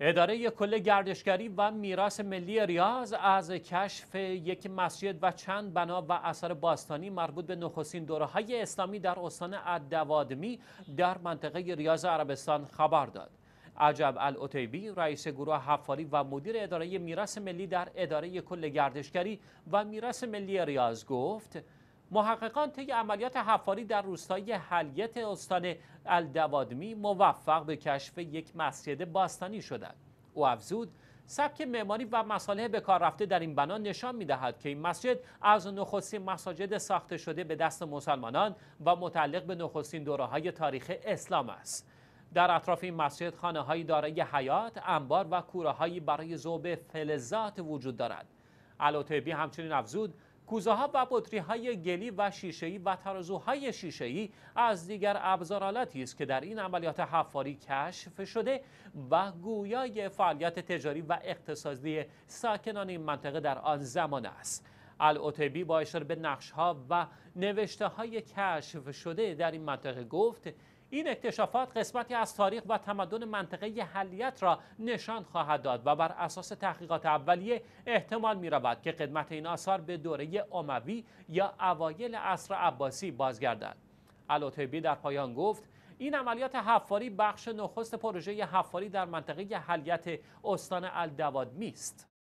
اداره کل گردشگری و میراث ملی ریاض از کشف یک مسجد و چند بنا و اثر باستانی مربوط به نخستین دوره های اسلامی در استان ادوادمی در منطقه ریاض عربستان خبر داد. عجب الاتیبی رئیس گروه حفاری و مدیر اداره میراث ملی در اداره کل گردشگری و میراث ملی ریاض گفت محققان طی عملیات حفاری در روستای حلیت استان الدوادمی موفق به کشف یک مسجد باستانی شدند او افزود سبک معماری و مصالح به کار رفته در این بنا نشان میدهد که این مسجد از نخستین مساجد ساخته شده به دست مسلمانان و متعلق به نخستین دوره‌های تاریخ اسلام است در اطراف این مسجد خانه دارای حیات، انبار و کوره برای ذوب فلزات وجود دارد. الوتبی همچنین افزود کوزه ها و بطری های گلی و شیشه و ترازوهای شیشه از دیگر ابزارالاتی است که در این عملیات حفاری کشف شده و گویای فعالیت تجاری و اقتصادی ساکنان این منطقه در آن زمان است الاتبی با اشاره به نقش ها و نوشته های کشف شده در این منطقه گفت این اکتشافات قسمتی از تاریخ و تمدن منطقه حلیت را نشان خواهد داد و بر اساس تحقیقات اولیه احتمال می رود که قدمت این آثار به دوره اموی یا اوایل عصر عباسی بازگردد الوتیبی در پایان گفت این عملیات حفاری بخش نخست پروژه حفاری در منطقه حلیت استان الدوادمی است